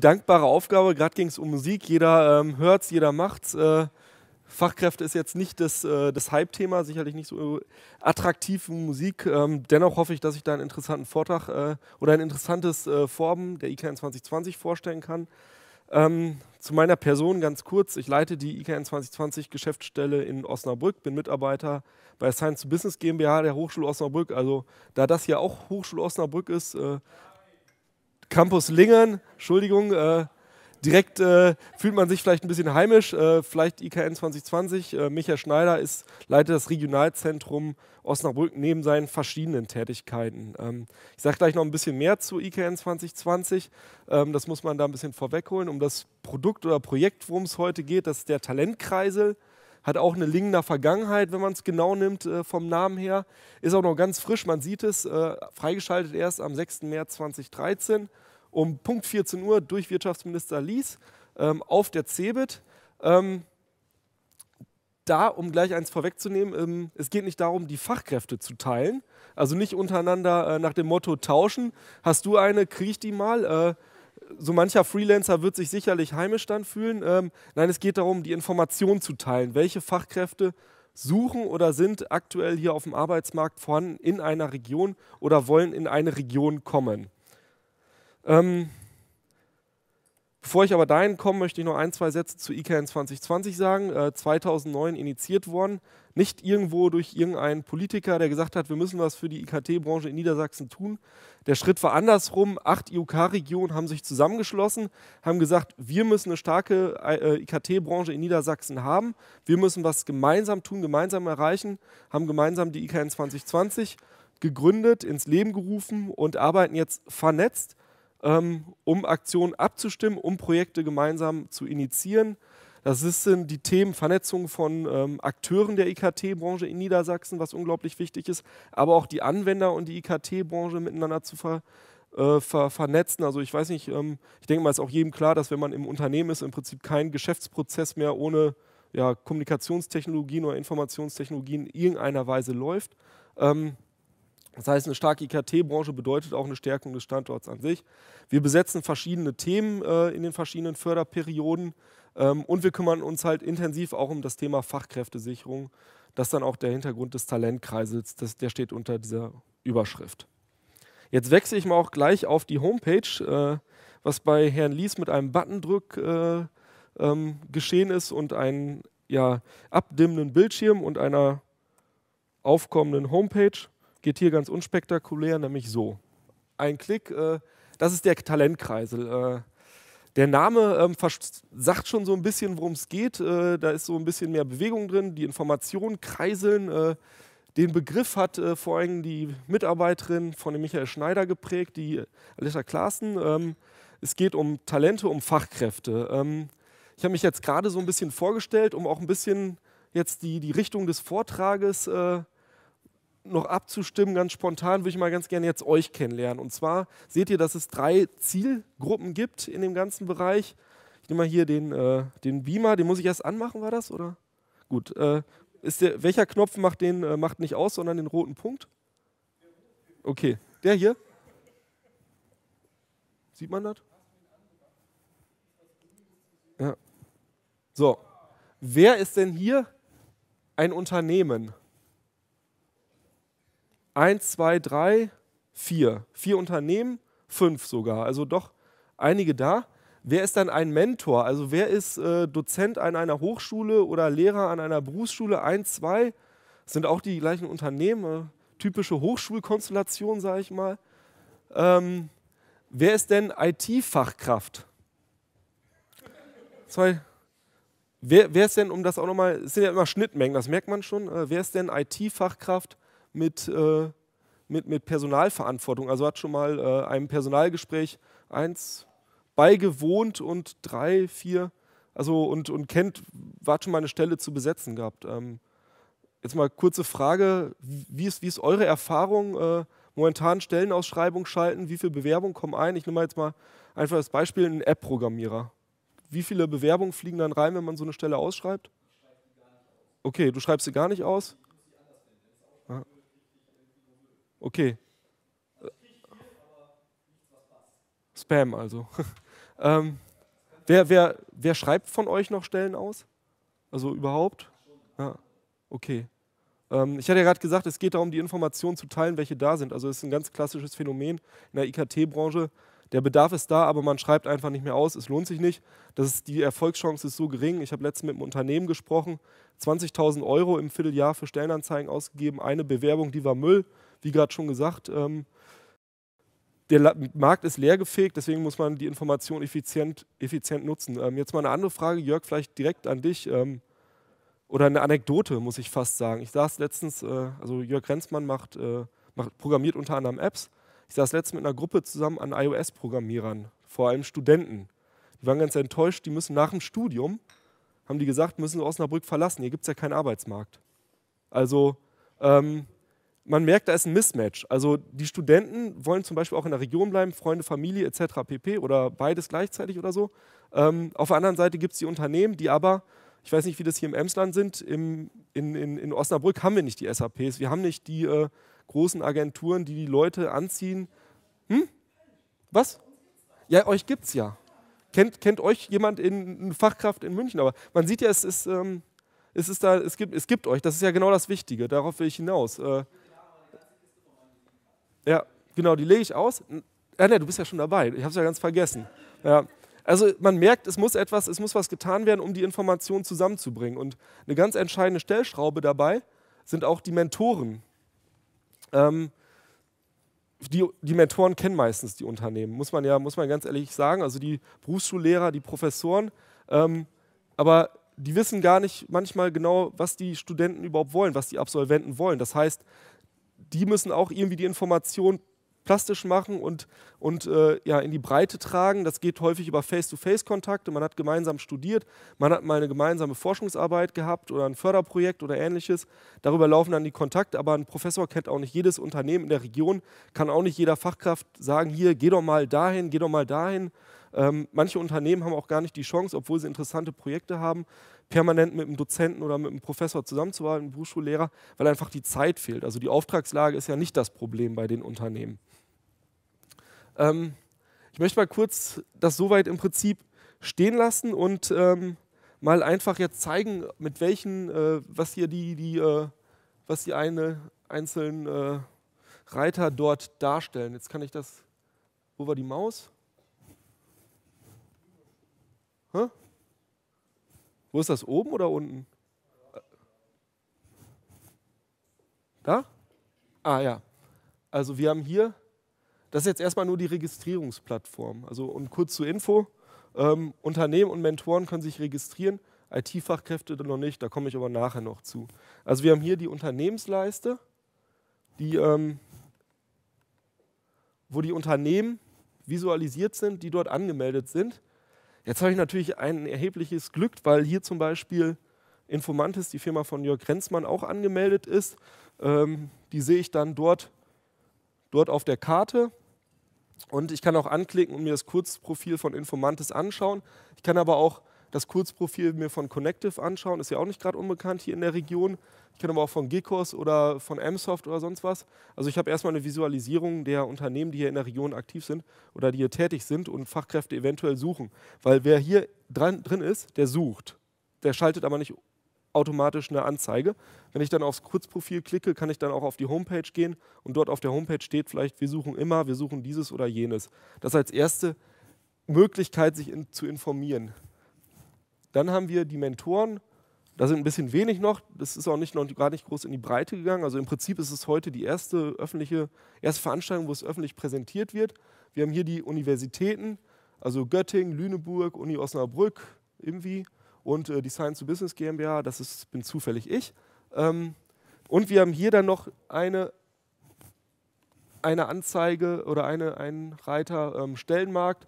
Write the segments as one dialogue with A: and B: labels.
A: dankbare Aufgabe. Gerade ging es um Musik. Jeder ähm, es, jeder macht's. Äh, Fachkräfte ist jetzt nicht das, äh, das Hype-Thema, sicherlich nicht so attraktiv wie Musik. Ähm, dennoch hoffe ich, dass ich da einen interessanten Vortrag äh, oder ein interessantes äh, Formen der IKN 2020 vorstellen kann. Ähm, zu meiner Person ganz kurz. Ich leite die IKN 2020 Geschäftsstelle in Osnabrück, bin Mitarbeiter bei Science to Business GmbH der Hochschule Osnabrück. Also da das hier auch Hochschule Osnabrück ist, äh, Campus Lingern, Entschuldigung, äh, direkt äh, fühlt man sich vielleicht ein bisschen heimisch, äh, vielleicht IKN 2020. Äh, Micha Schneider ist, leitet das Regionalzentrum Osnabrück neben seinen verschiedenen Tätigkeiten. Ähm, ich sage gleich noch ein bisschen mehr zu IKN 2020. Ähm, das muss man da ein bisschen vorwegholen. Um das Produkt oder Projekt, worum es heute geht, das ist der Talentkreisel hat auch eine Lingener Vergangenheit, wenn man es genau nimmt, äh, vom Namen her. Ist auch noch ganz frisch, man sieht es, äh, freigeschaltet erst am 6. März 2013 um Punkt 14 Uhr durch Wirtschaftsminister Lies ähm, auf der CeBIT. Ähm, da, um gleich eins vorwegzunehmen, ähm, es geht nicht darum, die Fachkräfte zu teilen. Also nicht untereinander äh, nach dem Motto tauschen, hast du eine, krieg die mal. Äh, so mancher Freelancer wird sich sicherlich heimisch dann fühlen. Ähm, nein, es geht darum, die Informationen zu teilen. Welche Fachkräfte suchen oder sind aktuell hier auf dem Arbeitsmarkt vorhanden in einer Region oder wollen in eine Region kommen? Ähm, Bevor ich aber dahin komme, möchte ich noch ein, zwei Sätze zu IKN 2020 sagen. Äh, 2009 initiiert worden, nicht irgendwo durch irgendeinen Politiker, der gesagt hat, wir müssen was für die IKT-Branche in Niedersachsen tun. Der Schritt war andersrum. Acht IUK-Regionen haben sich zusammengeschlossen, haben gesagt, wir müssen eine starke äh, IKT-Branche in Niedersachsen haben. Wir müssen was gemeinsam tun, gemeinsam erreichen, haben gemeinsam die IKN 2020 gegründet, ins Leben gerufen und arbeiten jetzt vernetzt ähm, um Aktionen abzustimmen, um Projekte gemeinsam zu initiieren. Das sind die Themen Vernetzung von ähm, Akteuren der IKT-Branche in Niedersachsen, was unglaublich wichtig ist, aber auch die Anwender und die IKT-Branche miteinander zu ver, äh, ver, vernetzen. Also ich weiß nicht, ähm, ich denke mal, ist auch jedem klar, dass wenn man im Unternehmen ist, im Prinzip kein Geschäftsprozess mehr ohne ja, Kommunikationstechnologien oder Informationstechnologien in irgendeiner Weise läuft. Ähm, das heißt, eine starke IKT-Branche bedeutet auch eine Stärkung des Standorts an sich. Wir besetzen verschiedene Themen äh, in den verschiedenen Förderperioden ähm, und wir kümmern uns halt intensiv auch um das Thema Fachkräftesicherung. Das ist dann auch der Hintergrund des Talentkreises, das, der steht unter dieser Überschrift. Jetzt wechsle ich mal auch gleich auf die Homepage, äh, was bei Herrn Lies mit einem Buttondruck äh, ähm, geschehen ist und einem ja, abdimmenden Bildschirm und einer aufkommenden Homepage geht hier ganz unspektakulär, nämlich so. Ein Klick, äh, das ist der Talentkreisel. Äh, der Name ähm, sagt schon so ein bisschen, worum es geht. Äh, da ist so ein bisschen mehr Bewegung drin, die Informationen kreiseln. Äh, den Begriff hat äh, vor allem die Mitarbeiterin von dem Michael Schneider geprägt, die Alicia Klaassen. Ähm, es geht um Talente, um Fachkräfte. Ähm, ich habe mich jetzt gerade so ein bisschen vorgestellt, um auch ein bisschen jetzt die, die Richtung des Vortrages äh, noch abzustimmen, ganz spontan, würde ich mal ganz gerne jetzt euch kennenlernen. Und zwar seht ihr, dass es drei Zielgruppen gibt in dem ganzen Bereich. Ich nehme mal hier den, äh, den Beamer, den muss ich erst anmachen, war das? Oder? Gut. Äh, ist der, welcher Knopf macht den äh, macht nicht aus, sondern den roten Punkt? Okay. Der hier? Sieht man das? Ja. So. Wer ist denn hier ein Unternehmen? eins, zwei, drei, vier. Vier Unternehmen, fünf sogar. Also doch einige da. Wer ist dann ein Mentor? Also wer ist äh, Dozent an einer Hochschule oder Lehrer an einer Berufsschule? Eins, zwei. Das sind auch die gleichen Unternehmen. Äh, typische Hochschulkonstellation, sage ich mal. Ähm, wer ist denn IT-Fachkraft? Zwei. Wer, wer, ist denn, um das auch nochmal, es sind ja immer Schnittmengen, das merkt man schon, äh, wer ist denn IT-Fachkraft? mit, äh, mit, mit Personalverantwortung. Also hat schon mal äh, einem Personalgespräch eins beigewohnt und drei, vier, also und, und kennt, war schon mal eine Stelle zu besetzen gehabt. Ähm, jetzt mal kurze Frage, wie ist, wie ist eure Erfahrung? Äh, momentan Stellenausschreibung schalten, wie viele Bewerbungen kommen ein? Ich nehme jetzt mal einfach das Beispiel, ein App-Programmierer. Wie viele Bewerbungen fliegen dann rein, wenn man so eine Stelle ausschreibt? Okay, du schreibst sie gar nicht aus. Okay. Spam also. ähm, wer, wer, wer schreibt von euch noch Stellen aus? Also überhaupt? Ja. Okay. Ähm, ich hatte ja gerade gesagt, es geht darum, die Informationen zu teilen, welche da sind. Also es ist ein ganz klassisches Phänomen in der IKT-Branche. Der Bedarf ist da, aber man schreibt einfach nicht mehr aus. Es lohnt sich nicht. Das ist, die Erfolgschance ist so gering. Ich habe letztens mit einem Unternehmen gesprochen. 20.000 Euro im Vierteljahr für Stellenanzeigen ausgegeben. Eine Bewerbung, die war Müll wie gerade schon gesagt, ähm, der Markt ist leergefegt, deswegen muss man die Information effizient, effizient nutzen. Ähm, jetzt mal eine andere Frage, Jörg, vielleicht direkt an dich. Ähm, oder eine Anekdote, muss ich fast sagen. Ich saß letztens, äh, also Jörg Renzmann macht, äh, macht, programmiert unter anderem Apps. Ich saß letztens mit einer Gruppe zusammen an iOS-Programmierern, vor allem Studenten. Die waren ganz enttäuscht, die müssen nach dem Studium, haben die gesagt, müssen Osnabrück verlassen, hier gibt es ja keinen Arbeitsmarkt. Also ähm, man merkt, da ist ein Mismatch. Also die Studenten wollen zum Beispiel auch in der Region bleiben, Freunde, Familie etc. pp. oder beides gleichzeitig oder so. Ähm, auf der anderen Seite gibt es die Unternehmen, die aber, ich weiß nicht, wie das hier im Emsland sind, im, in, in, in Osnabrück haben wir nicht die SAPs, wir haben nicht die äh, großen Agenturen, die die Leute anziehen. Hm? Was? Ja, euch gibt es ja. Kennt, kennt euch jemand in, in Fachkraft in München? Aber man sieht ja, es ist, ähm, es ist da, es gibt, es gibt euch. Das ist ja genau das Wichtige. Darauf will ich hinaus. Äh, ja, genau, die lege ich aus. Ah, ne, du bist ja schon dabei. Ich habe es ja ganz vergessen. Ja. Also man merkt, es muss etwas, es muss was getan werden, um die Informationen zusammenzubringen. Und eine ganz entscheidende Stellschraube dabei sind auch die Mentoren. Ähm, die, die, Mentoren kennen meistens die Unternehmen, muss man ja, muss man ganz ehrlich sagen. Also die Berufsschullehrer, die Professoren, ähm, aber die wissen gar nicht manchmal genau, was die Studenten überhaupt wollen, was die Absolventen wollen. Das heißt, die müssen auch irgendwie die Information plastisch machen und, und äh, ja, in die Breite tragen. Das geht häufig über Face-to-Face-Kontakte. Man hat gemeinsam studiert, man hat mal eine gemeinsame Forschungsarbeit gehabt oder ein Förderprojekt oder ähnliches. Darüber laufen dann die Kontakte, aber ein Professor kennt auch nicht jedes Unternehmen in der Region, kann auch nicht jeder Fachkraft sagen, hier, geh doch mal dahin, geh doch mal dahin. Ähm, manche Unternehmen haben auch gar nicht die Chance, obwohl sie interessante Projekte haben, permanent mit einem Dozenten oder mit einem Professor zusammenzuarbeiten, einem Berufsschullehrer, weil einfach die Zeit fehlt. Also die Auftragslage ist ja nicht das Problem bei den Unternehmen. Ähm, ich möchte mal kurz das soweit im Prinzip stehen lassen und ähm, mal einfach jetzt zeigen, mit welchen, äh, was hier die, die, äh, was die eine, einzelnen äh, Reiter dort darstellen. Jetzt kann ich das, wo war die Maus? Hä? Wo ist das? Oben oder unten? Da? Ah ja. Also wir haben hier, das ist jetzt erstmal nur die Registrierungsplattform. Also und kurz zur Info, ähm, Unternehmen und Mentoren können sich registrieren, IT-Fachkräfte noch nicht, da komme ich aber nachher noch zu. Also wir haben hier die Unternehmensleiste, die, ähm, wo die Unternehmen visualisiert sind, die dort angemeldet sind. Jetzt habe ich natürlich ein erhebliches Glück, weil hier zum Beispiel Informantis, die Firma von Jörg Renzmann, auch angemeldet ist. Ähm, die sehe ich dann dort, dort auf der Karte. Und ich kann auch anklicken und mir das Kurzprofil von Informantis anschauen. Ich kann aber auch das Kurzprofil mir von Connective anschauen, ist ja auch nicht gerade unbekannt hier in der Region. Ich kenne aber auch von Geekos oder von Amsoft oder sonst was. Also ich habe erstmal eine Visualisierung der Unternehmen, die hier in der Region aktiv sind oder die hier tätig sind und Fachkräfte eventuell suchen. Weil wer hier dran, drin ist, der sucht. Der schaltet aber nicht automatisch eine Anzeige. Wenn ich dann aufs Kurzprofil klicke, kann ich dann auch auf die Homepage gehen und dort auf der Homepage steht vielleicht, wir suchen immer, wir suchen dieses oder jenes. Das als erste Möglichkeit, sich in, zu informieren. Dann haben wir die Mentoren. Da sind ein bisschen wenig noch. Das ist auch nicht noch gar nicht groß in die Breite gegangen. Also im Prinzip ist es heute die erste öffentliche, erste Veranstaltung, wo es öffentlich präsentiert wird. Wir haben hier die Universitäten, also Göttingen, Lüneburg, Uni Osnabrück, irgendwie und äh, die Science to Business GmbH. Das ist, bin zufällig ich. Ähm, und wir haben hier dann noch eine, eine Anzeige oder eine, einen Reiter ähm, Stellenmarkt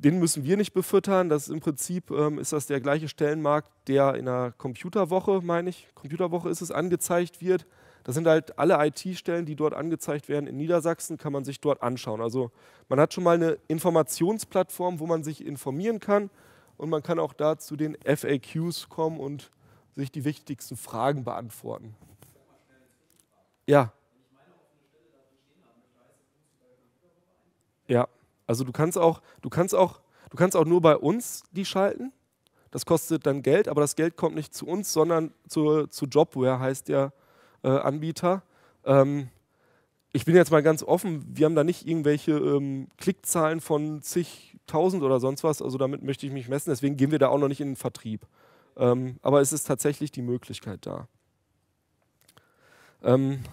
A: den müssen wir nicht befüttern. Das ist im Prinzip ähm, ist das der gleiche Stellenmarkt, der in der Computerwoche, meine ich, Computerwoche ist es, angezeigt wird. Das sind halt alle IT-Stellen, die dort angezeigt werden in Niedersachsen, kann man sich dort anschauen. Also man hat schon mal eine Informationsplattform, wo man sich informieren kann und man kann auch da zu den FAQs kommen und sich die wichtigsten Fragen beantworten. Ja. Ja. Also du kannst auch, du kannst auch, du kannst auch nur bei uns die schalten. Das kostet dann Geld, aber das Geld kommt nicht zu uns, sondern zu, zu Jobware, heißt der äh, Anbieter. Ähm, ich bin jetzt mal ganz offen, wir haben da nicht irgendwelche ähm, Klickzahlen von zigtausend oder sonst was, also damit möchte ich mich messen, deswegen gehen wir da auch noch nicht in den Vertrieb. Ähm, aber es ist tatsächlich die Möglichkeit da. Ähm,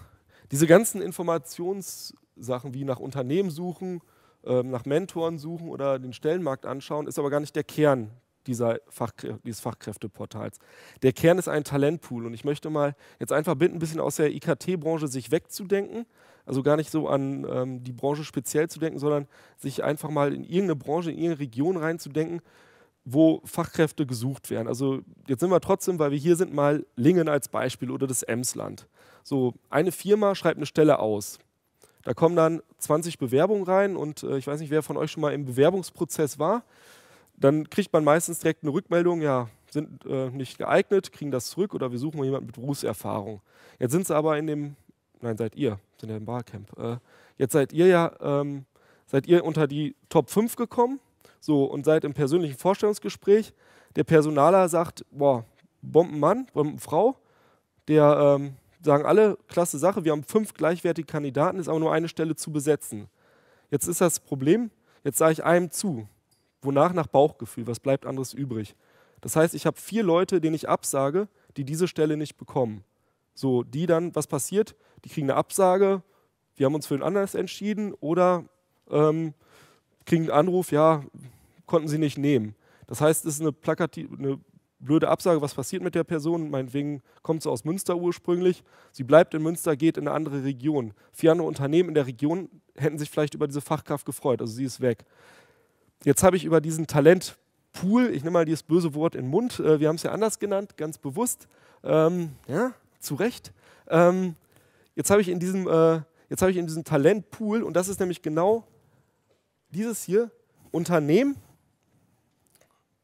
A: diese ganzen Informationssachen wie nach Unternehmen suchen, ähm, nach Mentoren suchen oder den Stellenmarkt anschauen, ist aber gar nicht der Kern dieser Fachkrä dieses Fachkräfteportals. Der Kern ist ein Talentpool und ich möchte mal jetzt einfach bitten, ein bisschen aus der IKT-Branche sich wegzudenken, also gar nicht so an ähm, die Branche speziell zu denken, sondern sich einfach mal in irgendeine Branche, in irgendeine Region reinzudenken, wo Fachkräfte gesucht werden. Also jetzt sind wir trotzdem, weil wir hier sind, mal Lingen als Beispiel oder das Emsland. So eine Firma schreibt eine Stelle aus da kommen dann 20 Bewerbungen rein und äh, ich weiß nicht, wer von euch schon mal im Bewerbungsprozess war. Dann kriegt man meistens direkt eine Rückmeldung, ja, sind äh, nicht geeignet, kriegen das zurück oder wir suchen mal jemanden mit Berufserfahrung. Jetzt sind sie aber in dem, nein, seid ihr, sind ja im Barcamp. Äh, jetzt seid ihr ja, ähm, seid ihr unter die Top 5 gekommen, so und seid im persönlichen Vorstellungsgespräch. Der Personaler sagt, boah, Bombenmann, Bombenfrau. Der ähm, sagen alle, klasse Sache, wir haben fünf gleichwertige Kandidaten, ist aber nur eine Stelle zu besetzen. Jetzt ist das Problem, jetzt sage ich einem zu. Wonach nach Bauchgefühl, was bleibt anderes übrig? Das heißt, ich habe vier Leute, denen ich absage, die diese Stelle nicht bekommen. So, die dann, was passiert? Die kriegen eine Absage, wir haben uns für den anders entschieden oder ähm, kriegen einen Anruf, ja, konnten sie nicht nehmen. Das heißt, es ist eine, plakative, eine blöde Absage, was passiert mit der Person? Meinetwegen kommt sie aus Münster ursprünglich. Sie bleibt in Münster, geht in eine andere Region. Vier andere Unternehmen in der Region hätten sich vielleicht über diese Fachkraft gefreut. Also sie ist weg. Jetzt habe ich über diesen Talentpool, ich nehme mal dieses böse Wort in den Mund, äh, wir haben es ja anders genannt, ganz bewusst, ähm, ja, zu Recht. Ähm, jetzt habe ich in diesem, äh, jetzt habe ich in diesem Talentpool, und das ist nämlich genau dieses hier, Unternehmen,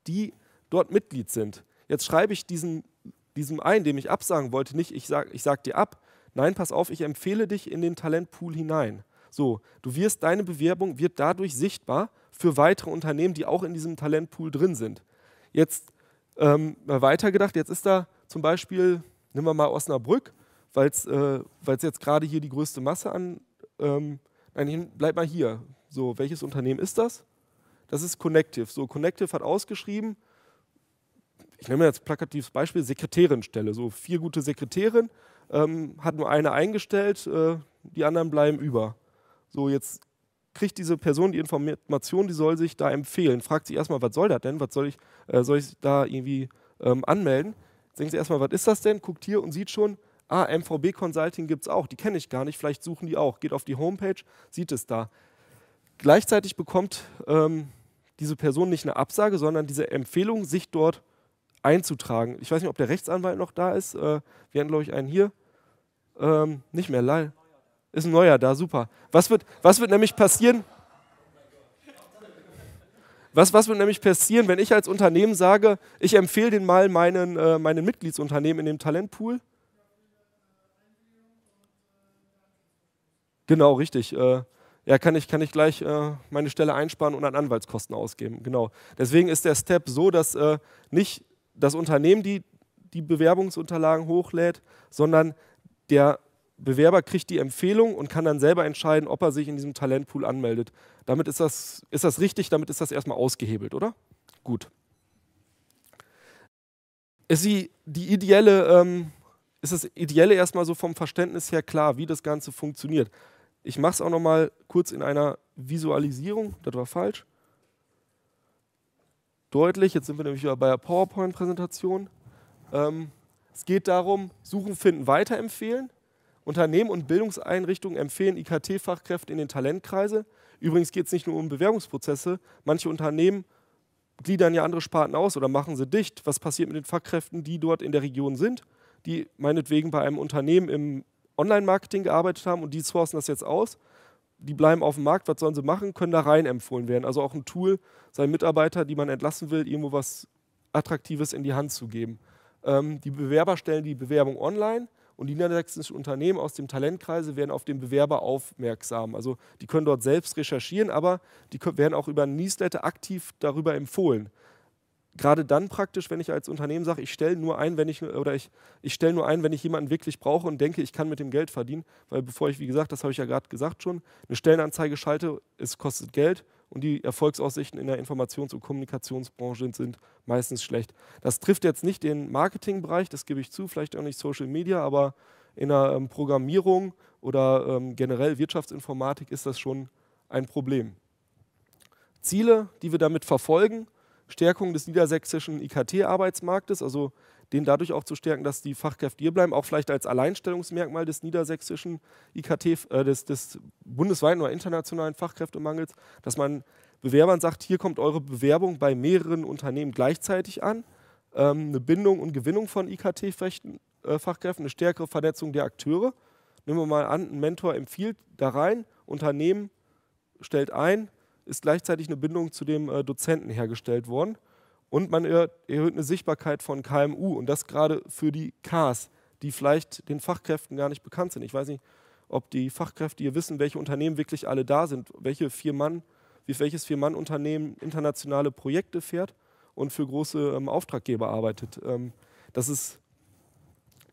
A: die dort Mitglied sind. Jetzt schreibe ich diesen, diesem einen, dem ich absagen wollte, nicht, ich sage ich sag dir ab. Nein, pass auf, ich empfehle dich in den Talentpool hinein. So, du wirst, deine Bewerbung wird dadurch sichtbar für weitere Unternehmen, die auch in diesem Talentpool drin sind. Jetzt ähm, mal weitergedacht, jetzt ist da zum Beispiel, nehmen wir mal Osnabrück, weil es äh, jetzt gerade hier die größte Masse an, ähm, nein, bleib mal hier. So, welches Unternehmen ist das? Das ist Connective. So, Connective hat ausgeschrieben, ich nehme jetzt plakatives Beispiel, Sekretärinstelle. So vier gute Sekretärin, ähm, hat nur eine eingestellt, äh, die anderen bleiben über. So, jetzt kriegt diese Person die Information, die soll sich da empfehlen. Fragt sie erstmal, was soll das denn? Was soll ich, äh, soll ich da irgendwie ähm, anmelden? Jetzt denkt sie erstmal, was ist das denn? Guckt hier und sieht schon, ah, MVB Consulting gibt es auch, die kenne ich gar nicht, vielleicht suchen die auch. Geht auf die Homepage, sieht es da. Gleichzeitig bekommt ähm, diese Person nicht eine Absage, sondern diese Empfehlung, sich dort zu einzutragen. Ich weiß nicht, ob der Rechtsanwalt noch da ist. Äh, wir hatten, glaube ich, einen hier. Ähm, nicht mehr, leider. Ist ein neuer da, super. Was wird, was wird nämlich passieren? Was, was wird nämlich passieren, wenn ich als Unternehmen sage, ich empfehle den mal meinen, äh, meinen Mitgliedsunternehmen in dem Talentpool? Genau, richtig. Äh, ja, kann ich, kann ich gleich äh, meine Stelle einsparen und an Anwaltskosten ausgeben. Genau. Deswegen ist der Step so, dass äh, nicht das Unternehmen, die die Bewerbungsunterlagen hochlädt, sondern der Bewerber kriegt die Empfehlung und kann dann selber entscheiden, ob er sich in diesem Talentpool anmeldet. Damit ist das, ist das richtig, damit ist das erstmal ausgehebelt, oder? Gut. Ist die, die ideelle, ähm, ist das Ideelle erstmal so vom Verständnis her klar, wie das Ganze funktioniert? Ich mache es auch nochmal kurz in einer Visualisierung. Das war falsch deutlich. Jetzt sind wir nämlich wieder bei der PowerPoint-Präsentation. Ähm, es geht darum, suchen, finden, weiterempfehlen. Unternehmen und Bildungseinrichtungen empfehlen IKT-Fachkräfte in den Talentkreise. Übrigens geht es nicht nur um Bewerbungsprozesse. Manche Unternehmen gliedern ja andere Sparten aus oder machen sie dicht. Was passiert mit den Fachkräften, die dort in der Region sind, die meinetwegen bei einem Unternehmen im Online-Marketing gearbeitet haben und die sourcen das jetzt aus? die bleiben auf dem Markt, was sollen sie machen, können da rein empfohlen werden. Also auch ein Tool, seinen Mitarbeiter, die man entlassen will, irgendwo was Attraktives in die Hand zu geben. Ähm, die Bewerber stellen die Bewerbung online und die niedersächsischen Unternehmen aus dem Talentkreise werden auf den Bewerber aufmerksam. Also die können dort selbst recherchieren, aber die werden auch über Newsletter aktiv darüber empfohlen gerade dann praktisch, wenn ich als Unternehmen sage, ich stelle nur ein, wenn ich oder ich, ich stelle nur ein, wenn ich jemanden wirklich brauche und denke, ich kann mit dem Geld verdienen, weil bevor ich, wie gesagt, das habe ich ja gerade gesagt schon, eine Stellenanzeige schalte, es kostet Geld und die Erfolgsaussichten in der Informations- und Kommunikationsbranche sind meistens schlecht. Das trifft jetzt nicht den Marketingbereich, das gebe ich zu, vielleicht auch nicht Social Media, aber in der ähm, Programmierung oder ähm, generell Wirtschaftsinformatik ist das schon ein Problem. Ziele, die wir damit verfolgen, Stärkung des niedersächsischen IKT-Arbeitsmarktes, also den dadurch auch zu stärken, dass die Fachkräfte hier bleiben, auch vielleicht als Alleinstellungsmerkmal des niedersächsischen IKT, äh, des, des bundesweiten oder internationalen Fachkräftemangels, dass man Bewerbern sagt, hier kommt eure Bewerbung bei mehreren Unternehmen gleichzeitig an. Ähm, eine Bindung und Gewinnung von IKT-Fachkräften, äh, eine stärkere Vernetzung der Akteure. Nehmen wir mal an, ein Mentor empfiehlt da rein, Unternehmen stellt ein, ist gleichzeitig eine Bindung zu dem äh, Dozenten hergestellt worden und man erhöht eine Sichtbarkeit von KMU und das gerade für die Ks, die vielleicht den Fachkräften gar nicht bekannt sind. Ich weiß nicht, ob die Fachkräfte hier wissen, welche Unternehmen wirklich alle da sind, welche vier Mann, welches Vier-Mann-Unternehmen internationale Projekte fährt und für große ähm, Auftraggeber arbeitet. Ähm, das ist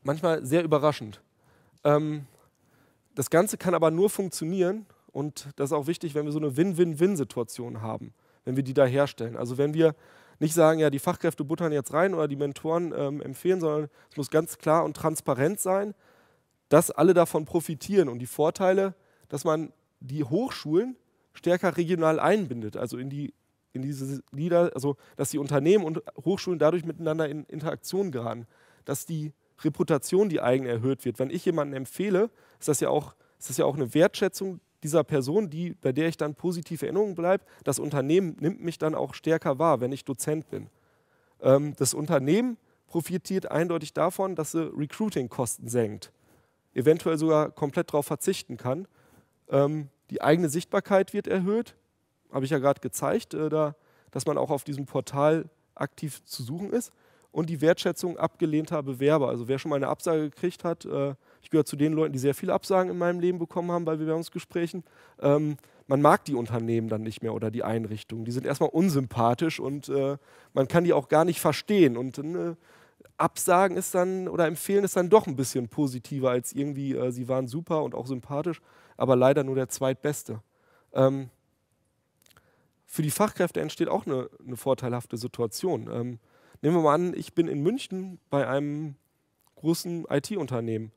A: manchmal sehr überraschend. Ähm, das Ganze kann aber nur funktionieren, und das ist auch wichtig, wenn wir so eine Win-Win-Win-Situation haben, wenn wir die da herstellen. Also wenn wir nicht sagen, ja, die Fachkräfte buttern jetzt rein oder die Mentoren ähm, empfehlen, sondern es muss ganz klar und transparent sein, dass alle davon profitieren und die Vorteile, dass man die Hochschulen stärker regional einbindet, also in die in diese Lieder, also dass die Unternehmen und Hochschulen dadurch miteinander in Interaktion geraten, dass die Reputation, die eigen erhöht wird. Wenn ich jemanden empfehle, ist das ja auch, ist das ja auch eine Wertschätzung dieser Person, die, bei der ich dann positive Erinnerungen bleibe, das Unternehmen nimmt mich dann auch stärker wahr, wenn ich Dozent bin. Ähm, das Unternehmen profitiert eindeutig davon, dass sie Recruiting-Kosten senkt, eventuell sogar komplett darauf verzichten kann. Ähm, die eigene Sichtbarkeit wird erhöht, habe ich ja gerade gezeigt, äh, da, dass man auch auf diesem Portal aktiv zu suchen ist. Und die Wertschätzung abgelehnter Bewerber. Also wer schon mal eine Absage gekriegt hat, äh, ich gehöre zu den Leuten, die sehr viele Absagen in meinem Leben bekommen haben bei Bewerbungsgesprächen. Ähm, man mag die Unternehmen dann nicht mehr oder die Einrichtungen. Die sind erstmal unsympathisch und äh, man kann die auch gar nicht verstehen. Und äh, Absagen ist dann oder empfehlen ist dann doch ein bisschen positiver als irgendwie, äh, sie waren super und auch sympathisch, aber leider nur der zweitbeste. Ähm, für die Fachkräfte entsteht auch eine, eine vorteilhafte Situation. Ähm, nehmen wir mal an, ich bin in München bei einem großen IT-Unternehmen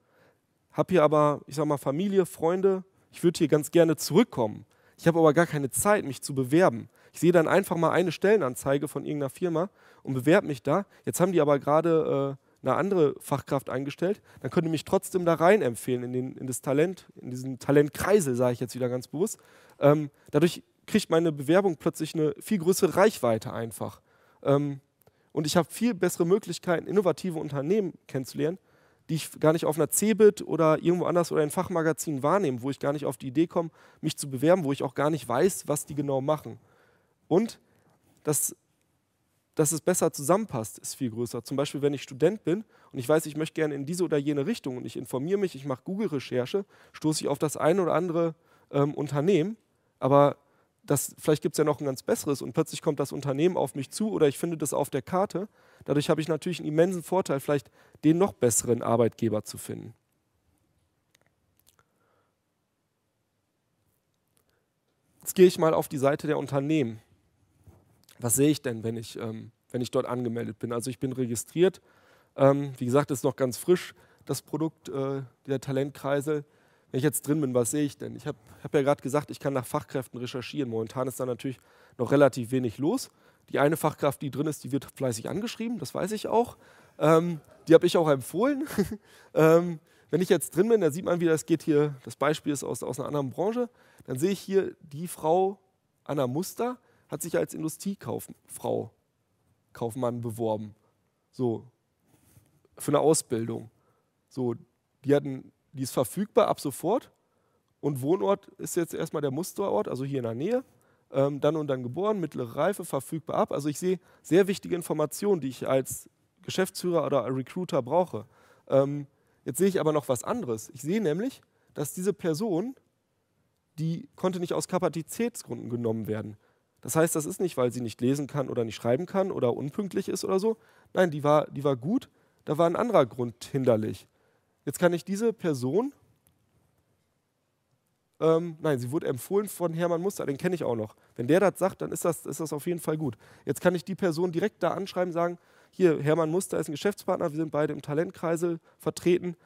A: habe hier aber, ich sage mal, Familie, Freunde, ich würde hier ganz gerne zurückkommen. Ich habe aber gar keine Zeit, mich zu bewerben. Ich sehe dann einfach mal eine Stellenanzeige von irgendeiner Firma und bewerbe mich da. Jetzt haben die aber gerade äh, eine andere Fachkraft eingestellt. Dann könnte mich trotzdem da rein empfehlen in, den, in das Talent, in diesen Talentkreisel, sage ich jetzt wieder ganz bewusst. Ähm, dadurch kriegt meine Bewerbung plötzlich eine viel größere Reichweite einfach. Ähm, und ich habe viel bessere Möglichkeiten, innovative Unternehmen kennenzulernen, die ich gar nicht auf einer Cebit oder irgendwo anders oder in Fachmagazinen wahrnehme, wo ich gar nicht auf die Idee komme, mich zu bewerben, wo ich auch gar nicht weiß, was die genau machen. Und dass, dass es besser zusammenpasst, ist viel größer. Zum Beispiel, wenn ich Student bin und ich weiß, ich möchte gerne in diese oder jene Richtung und ich informiere mich, ich mache Google-Recherche, stoße ich auf das ein oder andere ähm, Unternehmen, aber das, vielleicht gibt es ja noch ein ganz besseres und plötzlich kommt das Unternehmen auf mich zu oder ich finde das auf der Karte. Dadurch habe ich natürlich einen immensen Vorteil, vielleicht den noch besseren Arbeitgeber zu finden. Jetzt gehe ich mal auf die Seite der Unternehmen. Was sehe ich denn, wenn ich, ähm, wenn ich dort angemeldet bin? Also ich bin registriert. Ähm, wie gesagt, ist noch ganz frisch das Produkt äh, der Talentkreisel wenn ich jetzt drin bin, was sehe ich denn? Ich habe hab ja gerade gesagt, ich kann nach Fachkräften recherchieren. Momentan ist da natürlich noch relativ wenig los. Die eine Fachkraft, die drin ist, die wird fleißig angeschrieben, das weiß ich auch. Ähm, die habe ich auch empfohlen. ähm, wenn ich jetzt drin bin, da sieht man wie das geht hier, das Beispiel ist aus, aus einer anderen Branche, dann sehe ich hier, die Frau Anna Muster hat sich als Industriekauffrau, Kaufmann beworben. So, für eine Ausbildung. So, die hatten die ist verfügbar ab sofort. Und Wohnort ist jetzt erstmal der Musterort, also hier in der Nähe. Ähm, dann und dann geboren, mittlere Reife, verfügbar ab. Also ich sehe sehr wichtige Informationen, die ich als Geschäftsführer oder Recruiter brauche. Ähm, jetzt sehe ich aber noch was anderes. Ich sehe nämlich, dass diese Person, die konnte nicht aus Kapazitätsgründen genommen werden. Das heißt, das ist nicht, weil sie nicht lesen kann oder nicht schreiben kann oder unpünktlich ist oder so. Nein, die war, die war gut, da war ein anderer Grund hinderlich. Jetzt kann ich diese Person, ähm, nein, sie wurde empfohlen von Hermann Muster, den kenne ich auch noch. Wenn der das sagt, dann ist das, ist das auf jeden Fall gut. Jetzt kann ich die Person direkt da anschreiben, sagen, hier, Hermann Muster ist ein Geschäftspartner, wir sind beide im Talentkreisel vertreten,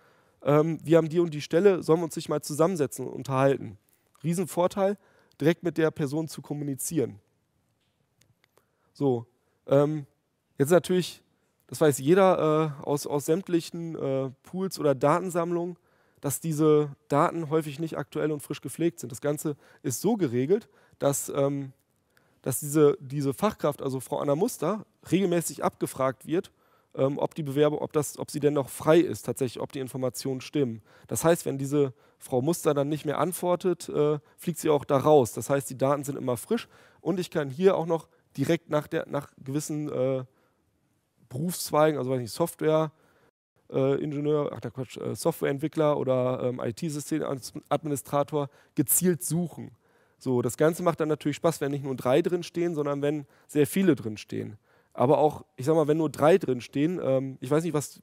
A: ähm, wir haben die und die Stelle, sollen wir uns nicht mal zusammensetzen und unterhalten. Riesenvorteil, direkt mit der Person zu kommunizieren. So, ähm, jetzt natürlich das weiß jeder äh, aus, aus sämtlichen äh, Pools oder Datensammlungen, dass diese Daten häufig nicht aktuell und frisch gepflegt sind. Das Ganze ist so geregelt, dass, ähm, dass diese, diese Fachkraft, also Frau Anna Muster, regelmäßig abgefragt wird, ähm, ob die Bewerber, ob, das, ob sie denn noch frei ist, tatsächlich, ob die Informationen stimmen. Das heißt, wenn diese Frau Muster dann nicht mehr antwortet, äh, fliegt sie auch da raus. Das heißt, die Daten sind immer frisch und ich kann hier auch noch direkt nach, der, nach gewissen äh, Berufszweigen, also weiß nicht, Software. Äh, Ingenieur, ach der Quatsch, äh, Softwareentwickler oder ähm, IT-Systemadministrator gezielt suchen. So, das Ganze macht dann natürlich Spaß, wenn nicht nur drei drin stehen, sondern wenn sehr viele drin stehen. Aber auch, ich sag mal, wenn nur drei drin stehen, ähm, ich weiß nicht, was,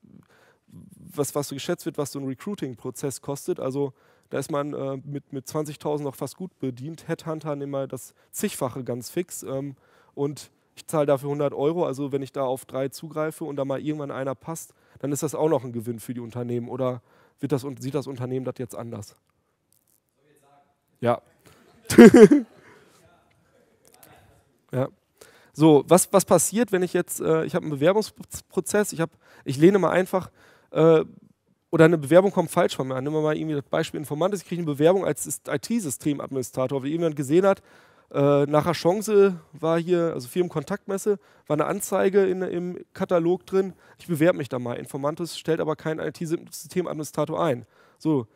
A: was, was so geschätzt wird, was so ein Recruiting-Prozess kostet. Also da ist man äh, mit, mit 20.000 noch fast gut bedient. Headhunter nehmen wir das zigfache ganz fix. Ähm, und ich zahle dafür 100 Euro, also wenn ich da auf drei zugreife und da mal irgendwann einer passt, dann ist das auch noch ein Gewinn für die Unternehmen oder wird das, sieht das Unternehmen das jetzt anders? Ja. ja. So, was, was passiert, wenn ich jetzt, äh, ich habe einen Bewerbungsprozess, ich, hab, ich lehne mal einfach, äh, oder eine Bewerbung kommt falsch von mir an. Nehmen wir mal irgendwie das Beispiel Informantis, ich kriege eine Bewerbung als IT-Systemadministrator, weil jemand gesehen hat, äh, nach Chance war hier, also Firmenkontaktmesse, war eine Anzeige in, im Katalog drin. Ich bewerbe mich da mal. Informantis stellt aber keinen IT-Systemadministrator ein. So,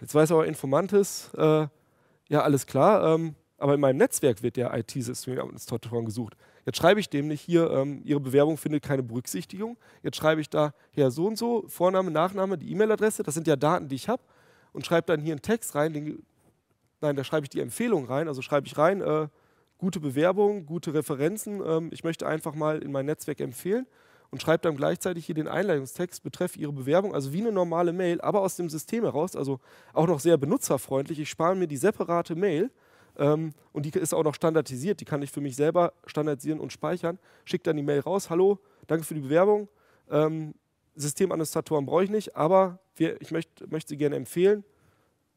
A: jetzt weiß aber Informantis, äh, ja, alles klar, ähm, aber in meinem Netzwerk wird der IT-Systemadministrator gesucht. Jetzt schreibe ich dem nicht hier, ähm, Ihre Bewerbung findet keine Berücksichtigung. Jetzt schreibe ich da, Herr so und so, Vorname, Nachname, die E-Mail-Adresse, das sind ja Daten, die ich habe, und schreibe dann hier einen Text rein, den Nein, da schreibe ich die Empfehlung rein. Also schreibe ich rein, äh, gute Bewerbung, gute Referenzen. Ähm, ich möchte einfach mal in mein Netzwerk empfehlen und schreibe dann gleichzeitig hier den Einleitungstext betreffend Ihre Bewerbung, also wie eine normale Mail, aber aus dem System heraus, also auch noch sehr benutzerfreundlich. Ich spare mir die separate Mail ähm, und die ist auch noch standardisiert. Die kann ich für mich selber standardisieren und speichern. Schicke dann die Mail raus: Hallo, danke für die Bewerbung. Ähm, Systemadministratoren brauche ich nicht, aber wir, ich möchte möcht Sie gerne empfehlen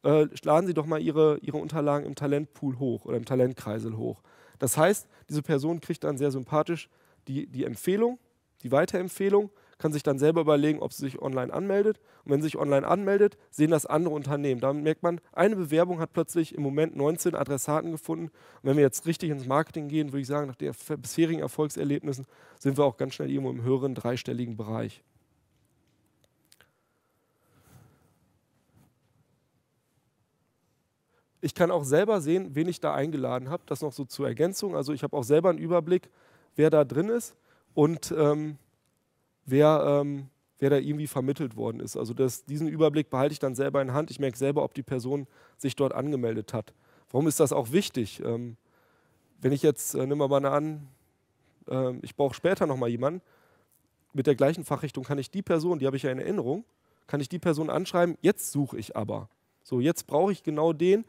A: äh, laden Sie doch mal Ihre, Ihre Unterlagen im Talentpool hoch oder im Talentkreisel hoch. Das heißt, diese Person kriegt dann sehr sympathisch die, die Empfehlung, die Weiterempfehlung, kann sich dann selber überlegen, ob sie sich online anmeldet. Und wenn sie sich online anmeldet, sehen das andere Unternehmen. Dann merkt man, eine Bewerbung hat plötzlich im Moment 19 Adressaten gefunden. Und wenn wir jetzt richtig ins Marketing gehen, würde ich sagen, nach den bisherigen Erfolgserlebnissen sind wir auch ganz schnell irgendwo im höheren dreistelligen Bereich. Ich kann auch selber sehen, wen ich da eingeladen habe. Das noch so zur Ergänzung. Also ich habe auch selber einen Überblick, wer da drin ist und ähm, wer, ähm, wer da irgendwie vermittelt worden ist. Also das, diesen Überblick behalte ich dann selber in Hand. Ich merke selber, ob die Person sich dort angemeldet hat. Warum ist das auch wichtig? Ähm, wenn ich jetzt, äh, nimm mal mal an, äh, ich brauche später nochmal jemanden, mit der gleichen Fachrichtung kann ich die Person, die habe ich ja in Erinnerung, kann ich die Person anschreiben, jetzt suche ich aber. So, jetzt brauche ich genau den,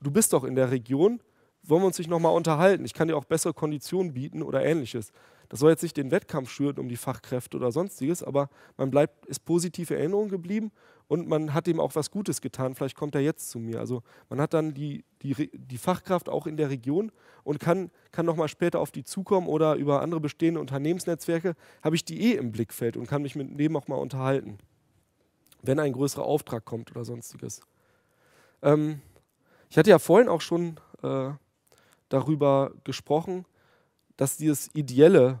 A: du bist doch in der Region, wollen wir uns nicht nochmal unterhalten? Ich kann dir auch bessere Konditionen bieten oder ähnliches. Das soll jetzt nicht den Wettkampf schüren um die Fachkräfte oder sonstiges, aber man bleibt, ist positive Erinnerung geblieben und man hat ihm auch was Gutes getan. Vielleicht kommt er jetzt zu mir. Also man hat dann die, die, die Fachkraft auch in der Region und kann, kann nochmal später auf die zukommen oder über andere bestehende Unternehmensnetzwerke habe ich die eh im Blickfeld und kann mich mit dem auch mal unterhalten, wenn ein größerer Auftrag kommt oder sonstiges. Ähm, ich hatte ja vorhin auch schon äh, darüber gesprochen, dass dieses ideelle,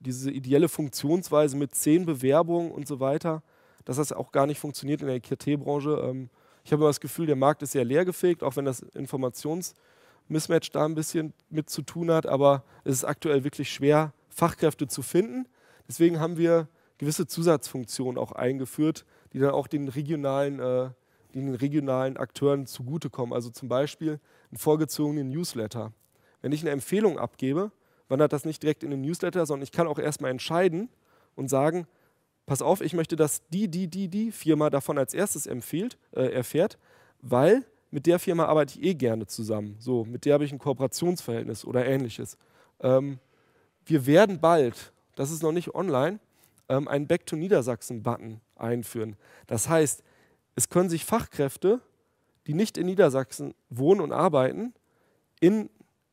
A: diese ideelle Funktionsweise mit zehn Bewerbungen und so weiter, dass das auch gar nicht funktioniert in der IKT-Branche. Ähm, ich habe immer das Gefühl, der Markt ist sehr leergefegt, auch wenn das Informationsmismatch da ein bisschen mit zu tun hat. Aber es ist aktuell wirklich schwer, Fachkräfte zu finden. Deswegen haben wir gewisse Zusatzfunktionen auch eingeführt, die dann auch den regionalen äh, die den regionalen Akteuren zugutekommen. Also zum Beispiel einen vorgezogenen Newsletter. Wenn ich eine Empfehlung abgebe, wandert das nicht direkt in den Newsletter, sondern ich kann auch erstmal entscheiden und sagen, pass auf, ich möchte, dass die, die, die, die Firma davon als erstes empfiehlt, äh, erfährt, weil mit der Firma arbeite ich eh gerne zusammen. So, mit der habe ich ein Kooperationsverhältnis oder ähnliches. Ähm, wir werden bald, das ist noch nicht online, ähm, einen Back to Niedersachsen-Button einführen. Das heißt, es können sich Fachkräfte, die nicht in Niedersachsen wohnen und arbeiten, in,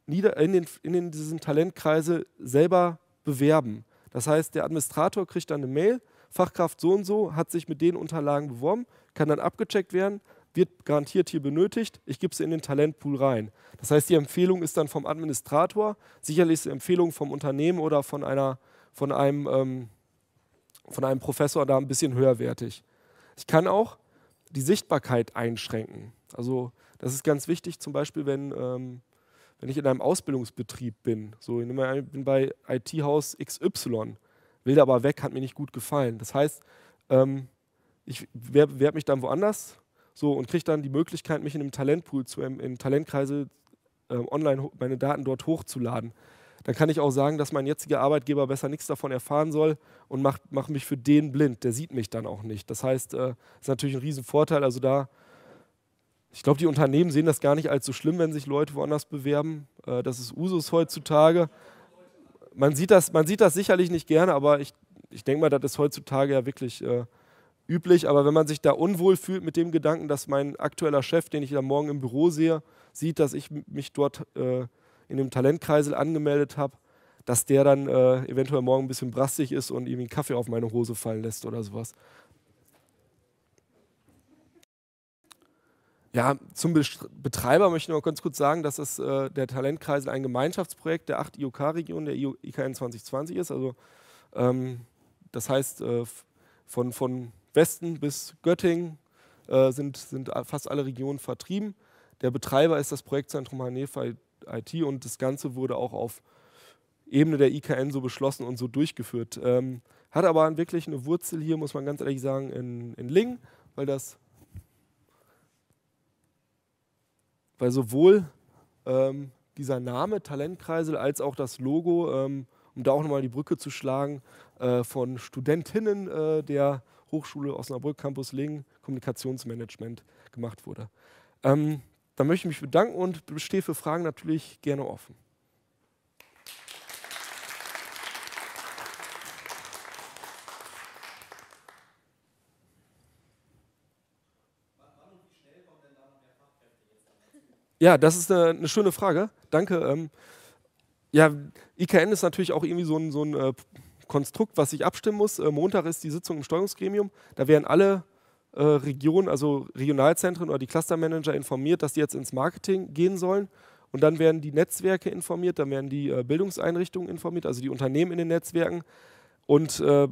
A: Nieder in, den, in den, diesen Talentkreise selber bewerben. Das heißt, der Administrator kriegt dann eine Mail, Fachkraft so und so hat sich mit den Unterlagen beworben, kann dann abgecheckt werden, wird garantiert hier benötigt, ich gebe sie in den Talentpool rein. Das heißt, die Empfehlung ist dann vom Administrator, sicherlich ist die Empfehlung vom Unternehmen oder von, einer, von, einem, ähm, von einem Professor da ein bisschen höherwertig. Ich kann auch die Sichtbarkeit einschränken. Also das ist ganz wichtig, zum Beispiel, wenn, ähm, wenn ich in einem Ausbildungsbetrieb bin. So, ich bin bei IT-Haus XY, will aber weg, hat mir nicht gut gefallen. Das heißt, ähm, ich werbe mich dann woanders so, und kriege dann die Möglichkeit, mich in einem Talentpool, zu, in Talentkreise äh, online meine Daten dort hochzuladen dann kann ich auch sagen, dass mein jetziger Arbeitgeber besser nichts davon erfahren soll und macht, macht mich für den blind. Der sieht mich dann auch nicht. Das heißt, das äh, ist natürlich ein Riesenvorteil. Also da, ich glaube, die Unternehmen sehen das gar nicht als so schlimm, wenn sich Leute woanders bewerben. Äh, das ist Usus heutzutage. Man sieht das, man sieht das sicherlich nicht gerne, aber ich, ich denke mal, das ist heutzutage ja wirklich äh, üblich. Aber wenn man sich da unwohl fühlt mit dem Gedanken, dass mein aktueller Chef, den ich da morgen im Büro sehe, sieht, dass ich mich dort äh, in dem Talentkreisel angemeldet habe, dass der dann äh, eventuell morgen ein bisschen brastig ist und ihm einen Kaffee auf meine Hose fallen lässt oder sowas. Ja, zum Betreiber möchte ich noch ganz kurz sagen, dass das, äh, der Talentkreisel ein Gemeinschaftsprojekt der acht iok regionen der IKN 2020 ist. Also ähm, das heißt, äh, von, von Westen bis Göttingen äh, sind, sind fast alle Regionen vertrieben. Der Betreiber ist das Projektzentrum Hannover IT und das Ganze wurde auch auf Ebene der IKN so beschlossen und so durchgeführt. Ähm, hat aber wirklich eine Wurzel hier, muss man ganz ehrlich sagen, in, in Ling, weil das, weil sowohl ähm, dieser Name Talentkreisel als auch das Logo, ähm, um da auch nochmal die Brücke zu schlagen, äh, von Studentinnen äh, der Hochschule Osnabrück Campus Ling Kommunikationsmanagement gemacht wurde. Ähm, dann möchte ich mich bedanken und stehe für Fragen natürlich gerne offen. Ja, das ist eine, eine, schöne Frage. Danke. Ähm, ja, IKN ist natürlich auch irgendwie so ein, so ein äh, Konstrukt, was ich abstimmen muss. Äh, Montag ist die Sitzung im Steuerungsgremium. Da werden alle äh, Regionen, also Regionalzentren oder die Clustermanager informiert, dass die jetzt ins Marketing gehen sollen. Und dann werden die Netzwerke informiert, dann werden die äh, Bildungseinrichtungen informiert, also die Unternehmen in den Netzwerken. Und äh,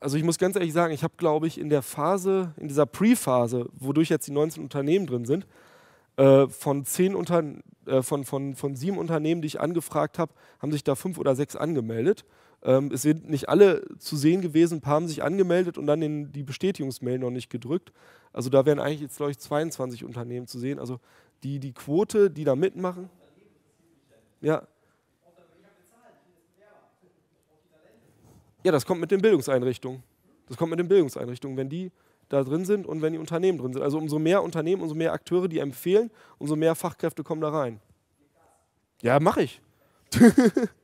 A: also ich muss ganz ehrlich sagen, ich habe, glaube ich, in der Phase, in dieser Pre-Phase, wodurch jetzt die 19 Unternehmen drin sind, äh, von, zehn Unter äh, von, von, von sieben Unternehmen, die ich angefragt habe, haben sich da fünf oder sechs angemeldet. Ähm, es sind nicht alle zu sehen gewesen, ein paar haben sich angemeldet und dann den, die Bestätigungsmail noch nicht gedrückt. Also da wären eigentlich jetzt, glaube ich, 22 Unternehmen zu sehen. Also die, die Quote, die da mitmachen. Ja. Ja, das kommt mit den Bildungseinrichtungen. Das kommt mit den Bildungseinrichtungen, wenn die da drin sind und wenn die Unternehmen drin sind. Also umso mehr Unternehmen, umso mehr Akteure, die empfehlen, umso mehr Fachkräfte kommen da rein. Ja, mache ich.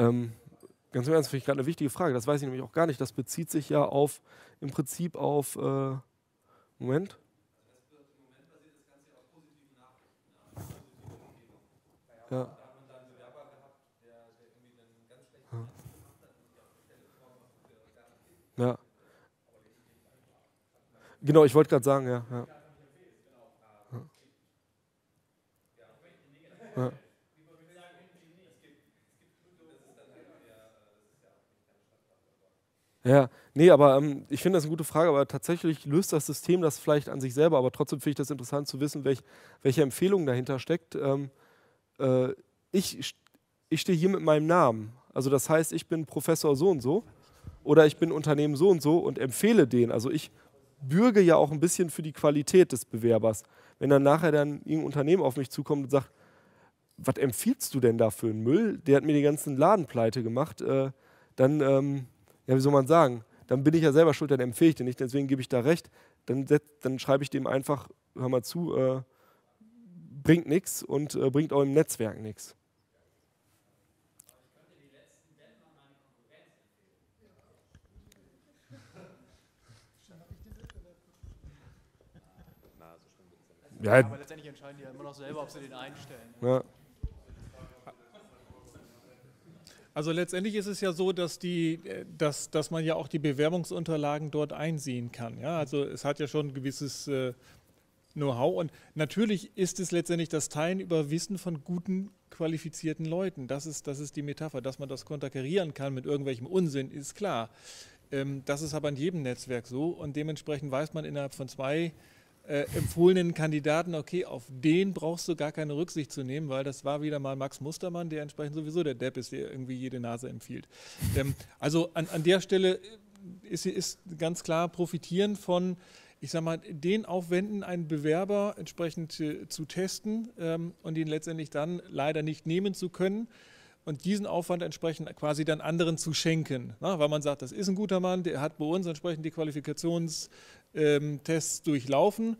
A: Ähm, ganz im Ernst, finde ich gerade eine wichtige Frage. Das weiß ich nämlich auch gar nicht. Das bezieht sich ja auf, im Prinzip auf, äh, Moment. Ja. Ja. Genau, ich wollte gerade sagen, ja. ja. ja. ja. Ja, nee, aber ähm, ich finde das eine gute Frage, aber tatsächlich löst das System das vielleicht an sich selber, aber trotzdem finde ich das interessant zu wissen, welch, welche Empfehlung dahinter steckt. Ähm, äh, ich ich stehe hier mit meinem Namen. Also das heißt, ich bin Professor so und so oder ich bin Unternehmen so und so und empfehle den. Also ich bürge ja auch ein bisschen für die Qualität des Bewerbers. Wenn dann nachher dann irgendein Unternehmen auf mich zukommt und sagt, was empfiehlst du denn da für einen Müll? Der hat mir den ganzen Laden pleite gemacht. Äh, dann ähm, ja, wie soll man sagen, dann bin ich ja selber schuld, dann empfehle ich dir nicht, deswegen gebe ich da recht. Dann, dann schreibe ich dem einfach, hör mal zu, äh, bringt nichts und äh, bringt auch im Netzwerk nichts.
B: Ja, aber
C: letztendlich entscheiden die ja immer noch selber, ob sie den einstellen.
B: Ja. Also letztendlich ist es ja so, dass, die, äh, dass, dass man ja auch die Bewerbungsunterlagen dort einsehen kann. Ja? Also es hat ja schon ein gewisses äh, Know-how und natürlich ist es letztendlich das Teilen über Wissen von guten, qualifizierten Leuten. Das ist, das ist die Metapher, dass man das konterkarieren kann mit irgendwelchem Unsinn, ist klar. Ähm, das ist aber in jedem Netzwerk so und dementsprechend weiß man innerhalb von zwei Jahren, äh, empfohlenen Kandidaten, okay, auf den brauchst du gar keine Rücksicht zu nehmen, weil das war wieder mal Max Mustermann, der entsprechend sowieso der Depp ist, der irgendwie jede Nase empfiehlt. Ähm, also an, an der Stelle äh, ist, ist ganz klar profitieren von ich sage mal, den Aufwänden, einen Bewerber entsprechend äh, zu testen ähm, und ihn letztendlich dann leider nicht nehmen zu können und diesen Aufwand entsprechend quasi dann anderen zu schenken, ne? weil man sagt, das ist ein guter Mann, der hat bei uns entsprechend die Qualifikations, ähm, Tests durchlaufen,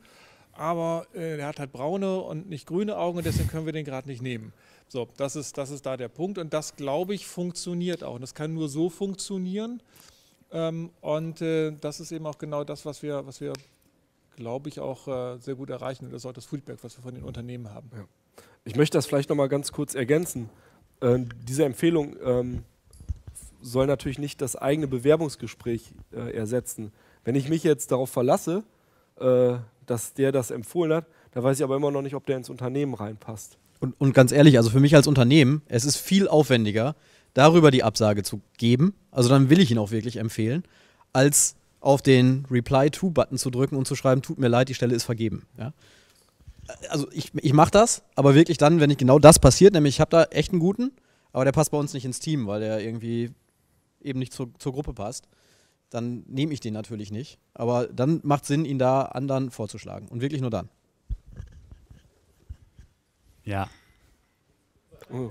B: aber äh, er hat halt braune und nicht grüne Augen und deswegen können wir den gerade nicht nehmen. So, das ist, das ist da der Punkt und das, glaube ich, funktioniert auch. Und das kann nur so funktionieren. Ähm, und äh, das ist eben auch genau das, was wir, was wir glaube ich, auch äh, sehr gut erreichen. Und das ist auch das Feedback, was wir von den Unternehmen haben. Ja. Ich möchte
A: das vielleicht nochmal ganz kurz ergänzen. Ähm, diese Empfehlung ähm, soll natürlich nicht das eigene Bewerbungsgespräch äh, ersetzen. Wenn ich mich jetzt darauf verlasse, äh, dass der das empfohlen hat, da weiß ich aber immer noch nicht, ob der ins Unternehmen reinpasst.
C: Und, und ganz ehrlich, also für mich als Unternehmen, es ist viel aufwendiger, darüber die Absage zu geben, also dann will ich ihn auch wirklich empfehlen, als auf den Reply-to-Button zu drücken und zu schreiben, tut mir leid, die Stelle ist vergeben. Ja? Also ich, ich mache das, aber wirklich dann, wenn ich genau das passiert, nämlich ich habe da echt einen guten, aber der passt bei uns nicht ins Team, weil der irgendwie eben nicht zur, zur Gruppe passt dann nehme ich den natürlich nicht. Aber dann macht Sinn, ihn da anderen vorzuschlagen. Und wirklich nur dann.
B: Ja. Oh.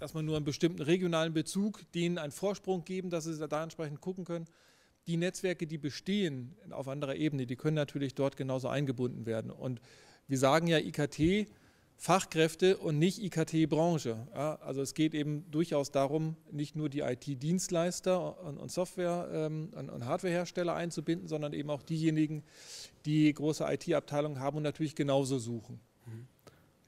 B: erstmal nur einen bestimmten regionalen Bezug, denen einen Vorsprung geben, dass sie da entsprechend gucken können. Die Netzwerke, die bestehen auf anderer Ebene, die können natürlich dort genauso eingebunden werden. Und wir sagen ja IKT Fachkräfte und nicht IKT-Branche. Ja, also es geht eben durchaus darum, nicht nur die IT-Dienstleister und, und, Software- ähm, und, und Hardwarehersteller einzubinden, sondern eben auch diejenigen, die große IT-Abteilungen haben und natürlich genauso suchen. Mhm.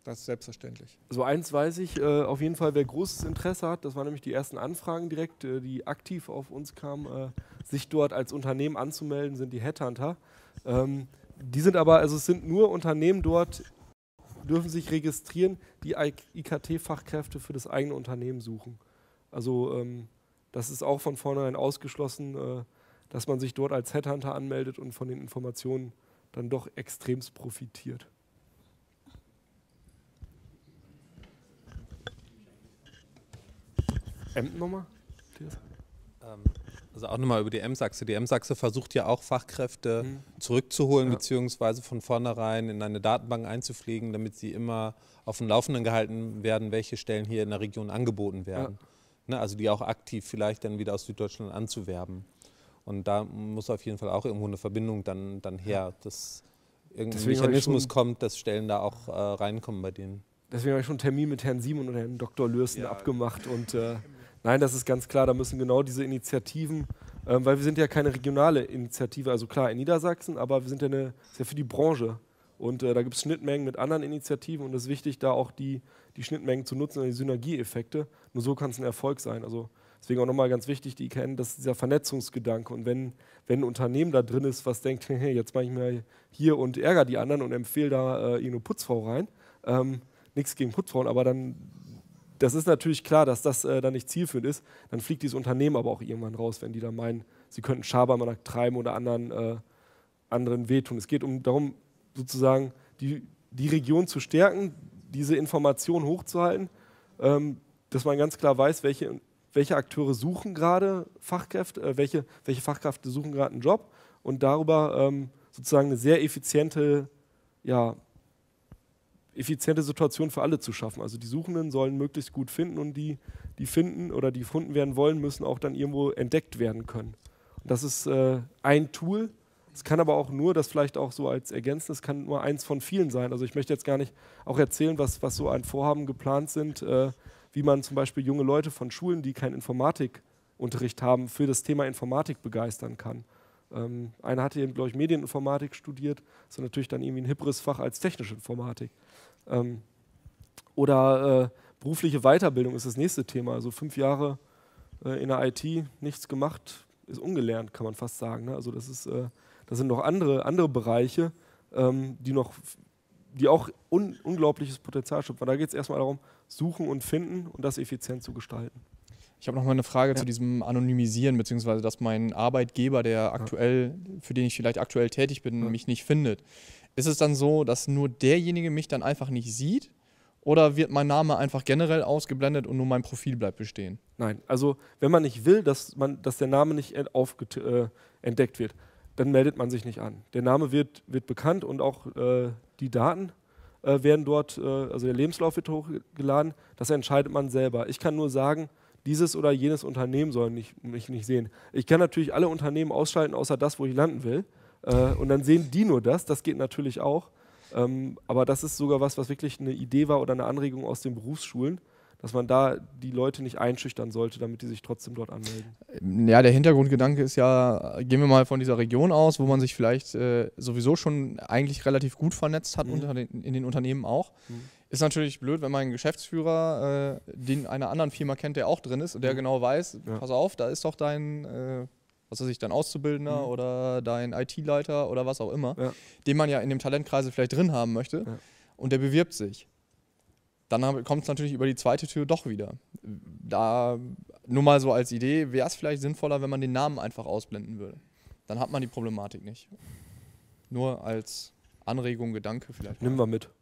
B: Das ist selbstverständlich.
A: So also eins weiß ich äh, auf jeden Fall, wer großes Interesse hat, das waren nämlich die ersten Anfragen direkt, äh, die aktiv auf uns kamen, äh, sich dort als Unternehmen anzumelden, sind die Headhunter. Ähm, die sind aber, also es sind nur Unternehmen dort, dürfen sich registrieren, die IKT-Fachkräfte für das eigene Unternehmen suchen. Also ähm, das ist auch von vornherein ausgeschlossen, äh, dass man sich dort als Headhunter anmeldet und von den Informationen dann doch extremst profitiert.
B: Emden nochmal? Also auch nochmal über die M-Sachse. Die M-Sachse versucht ja auch Fachkräfte mhm. zurückzuholen, ja. beziehungsweise von vornherein in eine Datenbank einzufliegen, damit sie immer auf dem Laufenden gehalten werden, welche Stellen hier in der Region angeboten werden. Ja. Ne, also die auch aktiv vielleicht dann wieder aus Süddeutschland anzuwerben. Und da muss auf jeden Fall auch irgendwo eine Verbindung dann, dann her, dass irgendein Deswegen Mechanismus kommt, dass Stellen da auch äh, reinkommen bei denen.
A: Deswegen habe ich schon einen Termin mit Herrn Simon und Herrn Dr. Lürsten ja. abgemacht und äh Nein, das ist ganz klar, da müssen genau diese Initiativen, ähm, weil wir sind ja keine regionale Initiative, also klar in Niedersachsen, aber wir sind ja, eine, ist ja für die Branche. Und äh, da gibt es Schnittmengen mit anderen Initiativen und es ist wichtig, da auch die, die Schnittmengen zu nutzen und also die Synergieeffekte. Nur so kann es ein Erfolg sein. Also deswegen auch nochmal ganz wichtig, die kennen, dass dieser Vernetzungsgedanke und wenn, wenn ein Unternehmen da drin ist, was denkt, hey, jetzt mache ich mir hier und ärgere die anderen und empfehle da äh, irgendeine Putzfrau rein, ähm, nichts gegen Putzfrauen, aber dann das ist natürlich klar, dass das äh, dann nicht zielführend ist. Dann fliegt dieses Unternehmen aber auch irgendwann raus, wenn die dann meinen, sie könnten Schabernack treiben oder anderen, äh, anderen wehtun. Es geht um darum, sozusagen die, die Region zu stärken, diese Information hochzuhalten, ähm, dass man ganz klar weiß, welche, welche Akteure suchen gerade Fachkräfte, äh, welche, welche Fachkräfte suchen gerade einen Job und darüber ähm, sozusagen eine sehr effiziente ja, effiziente Situation für alle zu schaffen. Also die Suchenden sollen möglichst gut finden und die, die finden oder die gefunden werden wollen, müssen auch dann irgendwo entdeckt werden können. Und das ist äh, ein Tool. Es kann aber auch nur, das vielleicht auch so als ergänzendes, kann nur eins von vielen sein. Also ich möchte jetzt gar nicht auch erzählen, was, was so ein Vorhaben geplant sind, äh, wie man zum Beispiel junge Leute von Schulen, die keinen Informatikunterricht haben, für das Thema Informatik begeistern kann. Ähm, einer hatte eben, glaube ich, Medieninformatik studiert, ist natürlich dann irgendwie ein hipperes Fach als technische Informatik. Ähm, oder äh, berufliche Weiterbildung ist das nächste Thema. Also fünf Jahre äh, in der IT nichts gemacht, ist ungelernt, kann man fast sagen. Ne? Also das ist, äh, das sind noch andere, andere Bereiche, ähm, die noch die auch un unglaubliches Potenzial schöpfen. Da geht es erstmal darum, suchen und finden und das effizient zu gestalten. Ich habe noch mal eine Frage
C: ja. zu diesem Anonymisieren, beziehungsweise dass mein Arbeitgeber, der aktuell, für den ich vielleicht aktuell tätig bin, ja. mich nicht findet. Ist es dann so, dass nur derjenige mich dann einfach nicht sieht?
A: Oder wird mein Name einfach generell ausgeblendet und nur mein Profil bleibt bestehen? Nein, also wenn man nicht will, dass, man, dass der Name nicht äh, entdeckt wird, dann meldet man sich nicht an. Der Name wird, wird bekannt und auch äh, die Daten äh, werden dort, äh, also der Lebenslauf wird hochgeladen. Das entscheidet man selber. Ich kann nur sagen, dieses oder jenes Unternehmen soll mich nicht, nicht sehen. Ich kann natürlich alle Unternehmen ausschalten, außer das, wo ich landen will. Äh, und dann sehen die nur das. Das geht natürlich auch. Ähm, aber das ist sogar was, was wirklich eine Idee war oder eine Anregung aus den Berufsschulen, dass man da die Leute nicht einschüchtern sollte, damit die sich trotzdem dort anmelden.
C: Ähm, ja, der Hintergrundgedanke ist ja, gehen wir mal von dieser Region aus, wo man sich vielleicht äh, sowieso schon eigentlich relativ gut vernetzt hat mhm. den, in den Unternehmen auch. Mhm ist natürlich blöd, wenn mein Geschäftsführer, äh, den einer anderen Firma kennt, der auch drin ist und der mhm. genau weiß, ja. pass auf, da ist doch dein, äh, was weiß ich, dein Auszubildender mhm. oder dein IT-Leiter oder was auch immer, ja. den man ja in dem Talentkreise vielleicht drin haben möchte ja. und der bewirbt sich. Dann kommt es natürlich über die zweite Tür doch wieder. Da nur mal so als Idee, wäre es vielleicht sinnvoller, wenn man den Namen einfach ausblenden würde. Dann hat man die Problematik nicht. Nur als Anregung, Gedanke vielleicht. Nehmen
A: wir mit.